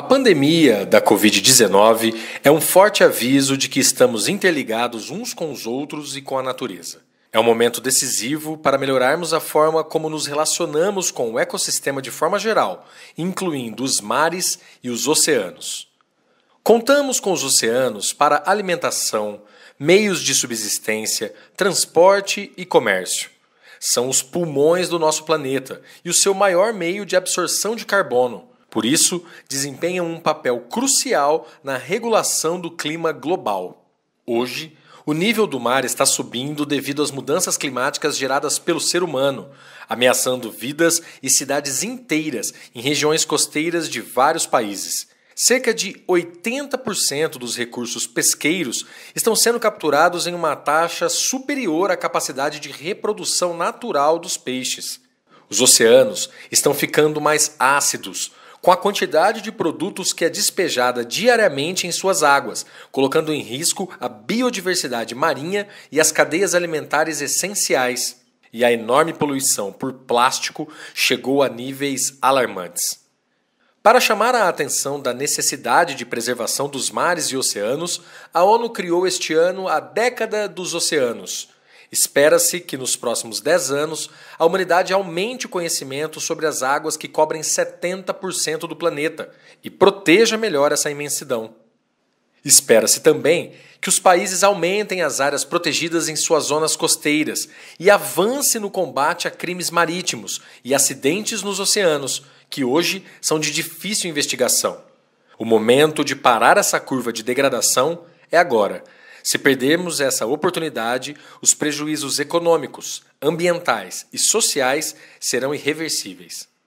A pandemia da Covid-19 é um forte aviso de que estamos interligados uns com os outros e com a natureza. É um momento decisivo para melhorarmos a forma como nos relacionamos com o ecossistema de forma geral, incluindo os mares e os oceanos. Contamos com os oceanos para alimentação, meios de subsistência, transporte e comércio. São os pulmões do nosso planeta e o seu maior meio de absorção de carbono. Por isso, desempenham um papel crucial na regulação do clima global. Hoje, o nível do mar está subindo devido às mudanças climáticas geradas pelo ser humano, ameaçando vidas e cidades inteiras em regiões costeiras de vários países. Cerca de 80% dos recursos pesqueiros estão sendo capturados em uma taxa superior à capacidade de reprodução natural dos peixes. Os oceanos estão ficando mais ácidos, com a quantidade de produtos que é despejada diariamente em suas águas, colocando em risco a biodiversidade marinha e as cadeias alimentares essenciais. E a enorme poluição por plástico chegou a níveis alarmantes. Para chamar a atenção da necessidade de preservação dos mares e oceanos, a ONU criou este ano a Década dos Oceanos Espera-se que nos próximos 10 anos a humanidade aumente o conhecimento sobre as águas que cobrem 70% do planeta e proteja melhor essa imensidão. Espera-se também que os países aumentem as áreas protegidas em suas zonas costeiras e avance no combate a crimes marítimos e acidentes nos oceanos, que hoje são de difícil investigação. O momento de parar essa curva de degradação é agora se perdermos essa oportunidade, os prejuízos econômicos, ambientais e sociais serão irreversíveis.